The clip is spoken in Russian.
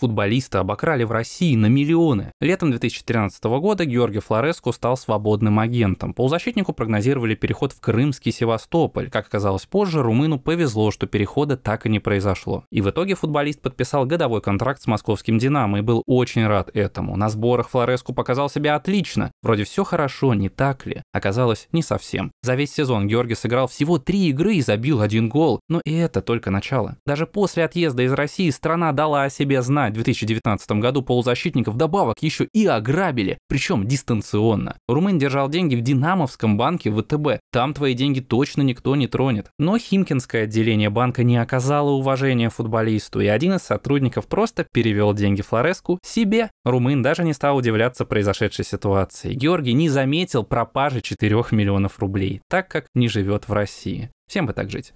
Футболиста обокрали в России на миллионы. Летом 2013 года Георгий Флореску стал свободным агентом. Полузащитнику прогнозировали переход в Крымский Севастополь. Как оказалось позже, румыну повезло, что перехода так и не произошло. И в итоге футболист подписал годовой контракт с московским «Динамо» и был очень рад этому. На сборах Флореску показал себя отлично. Вроде все хорошо, не так ли? Оказалось, не совсем. За весь сезон Георгий сыграл всего три игры и забил один гол. Но и это только начало. Даже после отъезда из России страна дала о себе знать. 2019 году полузащитников добавок еще и ограбили, причем дистанционно. Румын держал деньги в Динамовском банке ВТБ, там твои деньги точно никто не тронет. Но Химкинское отделение банка не оказало уважения футболисту, и один из сотрудников просто перевел деньги Флореску себе. Румын даже не стал удивляться произошедшей ситуации. Георгий не заметил пропажи 4 миллионов рублей, так как не живет в России. Всем бы так жить.